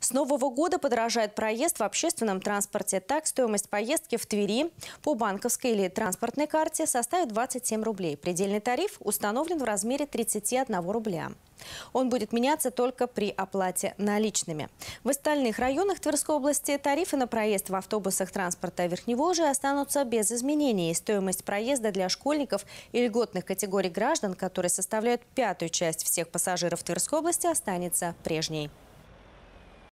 С Нового года подорожает проезд в общественном транспорте. Так, стоимость поездки в Твери по банковской или транспортной карте составит 27 рублей. Предельный тариф установлен в размере 31 рубля. Он будет меняться только при оплате наличными. В остальных районах Тверской области тарифы на проезд в автобусах транспорта Верхневолжья останутся без изменений. Стоимость проезда для школьников и льготных категорий граждан, которые составляют пятую часть всех пассажиров Тверской области, останется прежней.